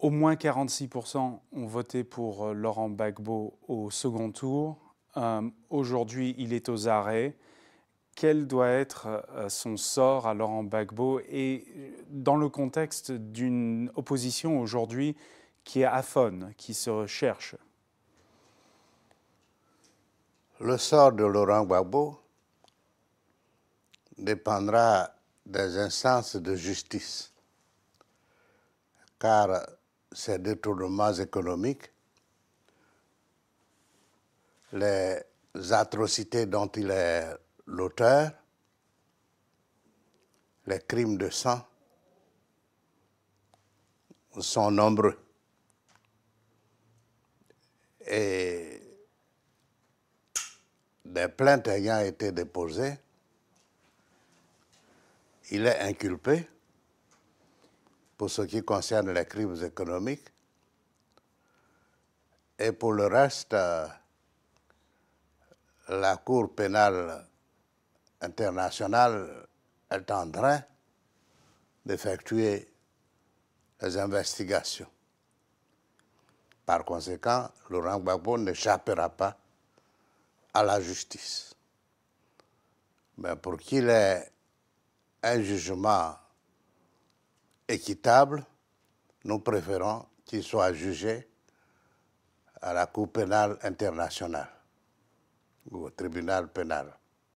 Au moins 46% ont voté pour euh, Laurent Gbagbo au second tour. Euh, aujourd'hui, il est aux arrêts. Quel doit être euh, son sort à Laurent Gbagbo et dans le contexte d'une opposition aujourd'hui qui est aphone, qui se recherche Le sort de Laurent Gbagbo dépendra des instances de justice, car ces détournements économiques, les atrocités dont il est l'auteur, les crimes de sang sont nombreux. Et des plaintes ayant été déposées, il est inculpé pour ce qui concerne les crimes économiques. Et pour le reste, euh, la Cour pénale internationale est en train d'effectuer les investigations. Par conséquent, Laurent Gbagbo n'échappera pas à la justice. Mais pour qu'il ait un jugement équitable, nous préférons qu'il soit jugé à la Cour pénale internationale ou au tribunal pénal.